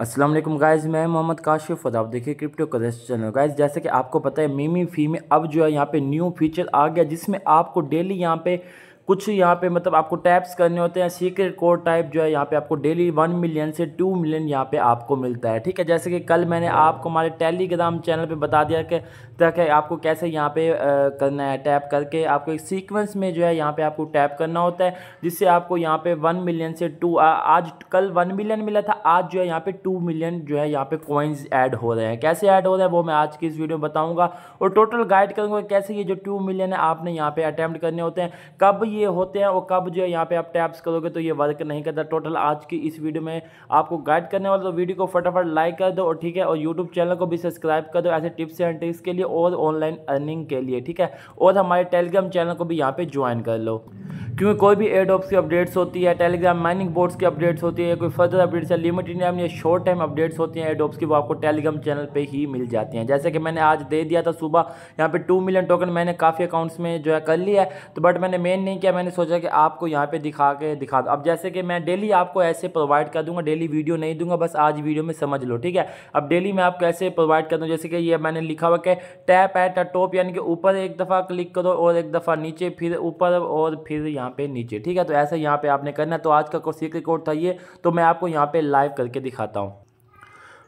Aslam guys मैं मोहम्मद काशिफ और आप देखिए क्रिप्टो करेंसी चैनल गाइज जैसे कि आपको पता है मीमी फी में अब जो है यहाँ पे न्यू फीचर आ गया जिसमें आपको डेली यहाँ पे कुछ यहाँ पे मतलब आपको टैप्स करने होते हैं सीक्रेट कोड टाइप जो है यहाँ पे आपको डेली वन मिलियन से टू मिलियन यहाँ पे आपको मिलता है ठीक है जैसे कि कल मैंने आपको हमारे टेलीग्राम चैनल पे बता दिया कि तक है आपको कैसे यहाँ पे करना है टैप करके आपको एक सीक्वेंस में जो है यहाँ पे आपको टैप करना होता है जिससे आपको यहाँ पे वन मिलियन से टू आज कल वन मिलियन मिला था आज जो है यहाँ पे टू मिलियन जो है यहाँ पे कॉइन्स ऐड हो रहे हैं कैसे ऐड हो रहे हैं वो मैं आज की इस वीडियो में बताऊँगा और टोटल गाइड करूँगा कैसे ये जो टू मिलियन है आपने यहाँ पे अटैम्प्ट करने होते हैं कब ये ये होते हैं वो कब जो है यहाँ पे आप टैप्स करोगे तो ये वर्क नहीं करता टोटल आज की इस वीडियो में आपको गाइड करने वाला तो वीडियो को फटाफट लाइक कर दो और ठीक है और यूट्यूब चैनल को भी सब्सक्राइब कर दो ऐसे टिप्स एंड ट्रिक्स के लिए और ऑनलाइन अर्निंग के लिए ठीक है और हमारे टेलीग्राम चैनल को भी यहाँ पर ज्वाइन कर लो क्योंकि कोई भी एडोप्स की अपडेट्स होती है टेलीग्राम माइनिंग बोर्ड्स की अपडेट्स होती है कोई फर्दर अपडेट्स है लिमिटेड टाइम या शॉर्ट टाइम अपडेट्स होती हैं एडोप्स की वो आपको टेलीग्राम चैनल पर ही मिल जाती हैं जैसे कि मैंने आज दे दिया था सुबह यहाँ पर टू मिलियन टोकन मैंने काफ़ी अकाउंट्स में जो है कर लिया है तो बट मैंने मेन नहीं किया मैंने सोचा कि आपको यहाँ पर दिखा के दिखा दो अब जैसे कि मैं डेली आपको ऐसे प्रोवाइड कर दूँगा डेली वीडियो नहीं दूंगा बस आज वीडियो में समझ लो ठीक है अब डेली मैं आपको ऐसे प्रोवाइड कर दूँ जैसे कि ये मैंने लिखा हुआ कि टैप एट अ टॉप यानी कि ऊपर एक दफ़ा क्लिक करो और एक दफ़ा नीचे फिर ऊपर और फिर यहाँ पे नीचे ठीक है तो ऐसे यहाँ पे आपने करना है तो आज का सीख रिकॉर्ड था ये तो मैं आपको यहाँ पे लाइव करके दिखाता हूँ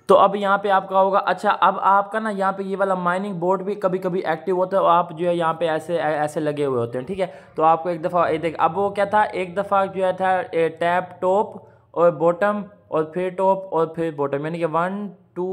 तो अब यहाँ पे आपका होगा अच्छा अब आपका ना यहाँ पे ये वाला माइनिंग बोर्ड भी कभी कभी एक्टिव होता है और आप जो है यहाँ पे ऐसे ऐसे लगे हुए होते हैं ठीक है तो आपको एक दफ़ा ये देख अब वो क्या था एक दफ़ा जो है था टैप टॉप और बॉटम और फिर टॉप और फिर बॉटम यानी कि one two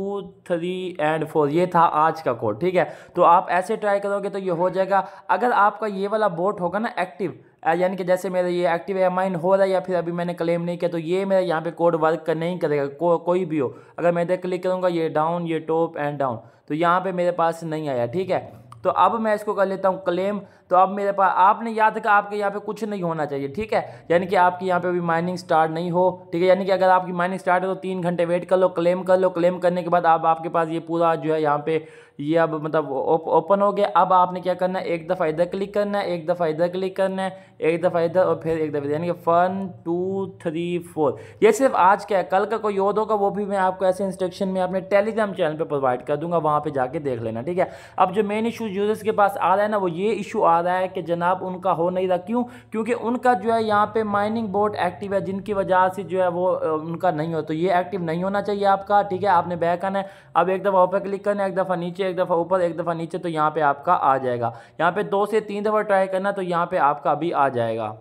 three and four ये था आज का कोड ठीक है तो आप ऐसे ट्राई करोगे तो ये हो जाएगा अगर आपका ये वाला बोट होगा ना एक्टिव यानी कि जैसे मेरा ये एक्टिव है माइन हो रहा है या फिर अभी मैंने क्लेम नहीं किया तो ये मेरा यहाँ पे कोड वर्क कर नहीं करेगा को, कोई भी हो अगर मैं इधर क्लिक करूँगा ये डाउन ये टॉप एंड डाउन तो यहाँ पे मेरे पास नहीं आया ठीक है तो अब मैं इसको कर लेता हूँ क्लेम तो अब मेरे पास आपने याद रखा आपके यहाँ पे कुछ नहीं होना चाहिए ठीक है यानी कि आपके यहाँ पे अभी माइनिंग स्टार्ट नहीं हो ठीक है यानी कि अगर आपकी माइनिंग स्टार्ट है तो तीन घंटे वेट कर लो क्लेम कर लो क्लेम करने के बाद आप आपके पास ये पूरा जो है यहाँ पे ये अब मतलब ओपन हो गया अब आपने क्या करना है एक दफ़ा इधर क्लिक करना है एक दफ़ा इधर क्लिक करना है एक दफ़ा इधर और फिर एक दफ़ा यानी कि वन टू थ्री फोर ये सिर्फ आज क्या है कल का कोई और होगा वो भी मैं आपको ऐसे इंस्ट्रक्शन में अपने टेलीग्राम चैनल पर प्रोवाइड कर दूंगा वहाँ पर जाके देख लेना ठीक है अब जो मेन इशू यूजर्स के पास आ रहा है ना वो ये इशू आ बता रहा है कि जनाब उनका हो नहीं रहा क्यों क्योंकि उनका जो है यहाँ पे माइनिंग बोर्ड एक्टिव है जिनकी वजह से जो है वो उनका नहीं हो तो ये एक्टिव नहीं होना चाहिए आपका ठीक है आपने बैक आना है अब एक दफ़ा ऊपर क्लिक करना है एक दफ़ा नीचे एक दफ़ा ऊपर एक दफ़ा नीचे तो यहाँ पर आपका आ जाएगा यहाँ पर दो से तीन दफ़ा ट्राई करना तो यहाँ पर आपका अभी आ जाएगा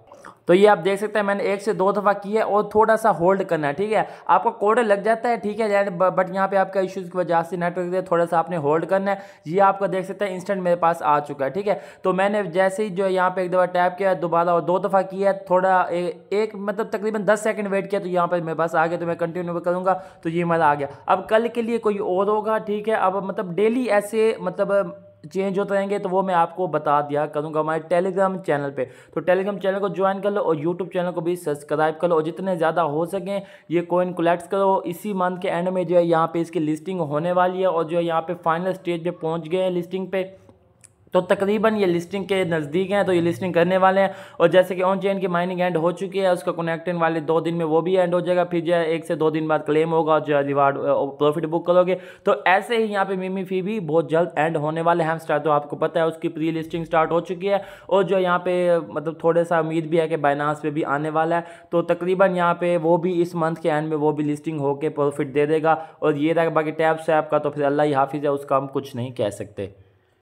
तो ये आप देख सकते हैं मैंने एक से दो दफ़ा की है और थोड़ा सा होल्ड करना है ठीक है आपका कोड लग जाता है ठीक है बट यहाँ पे आपका इश्यूज की वजह से नेटवर्क दे थोड़ा सा आपने होल्ड करना है ये आपका देख सकते हैं इंस्टेंट मेरे पास आ चुका है ठीक है तो मैंने जैसे ही जो है यहाँ पे एक दफ़ा टैप किया दोबारा और दो दफ़ा किया थोड़ा ए, एक मतलब तकरीबन दस सेकेंड वेट किया तो यहाँ पर मेरे पास आ गया तो मैं कंटिन्यू करूँगा तो ये मेरा आ गया अब कल के लिए कोई और होगा ठीक है अब मतलब डेली ऐसे मतलब चेंज होते रहेंगे तो वो मैं आपको बता दिया करूँगा हमारे टेलीग्राम चैनल पे तो टेलीग्राम चैनल को ज्वाइन कर लो और यूट्यूब चैनल को भी सब्सक्राइब कर लो और जितने ज़्यादा हो सकें ये कोइन कलेक्ट करो इसी मंथ के एंड में जो है यहाँ पर इसकी लिस्टिंग होने वाली है और जो है यहाँ पर फाइनल स्टेज पर पहुँच गए हैं लिस्टिंग पर तो तकरीबन ये लिस्टिंग के नज़दीक हैं तो ये लिस्टिंग करने वाले हैं और जैसे कि ऑन चेन की माइनिंग एंड हो चुकी है उसका कनेक्टिंग वाले दो दिन में वो भी एंड हो जाएगा फिर जो है एक से दो दिन बाद क्लेम होगा और जो है रिवार्ड प्रॉफिट बुक करोगे तो ऐसे ही यहाँ पे मिमी फी भी बहुत जल्द एंड होने वाले हैं स्टार्ट तो आपको पता है उसकी प्री लिस्टिंग स्टार्ट हो चुकी है और जो यहाँ पे मतलब थोड़ा सा उम्मीद भी है कि बाइनास पे भी आने वाला है तो तकरीबन यहाँ पे वो भी इस मंथ के एंड में वो भी लिस्टिंग होकर प्रॉफिट दे देगा और ये रहा बाकी टैप्स है का तो फिर अल्लाह हाफिज़ है उसका हम कुछ नहीं कह सकते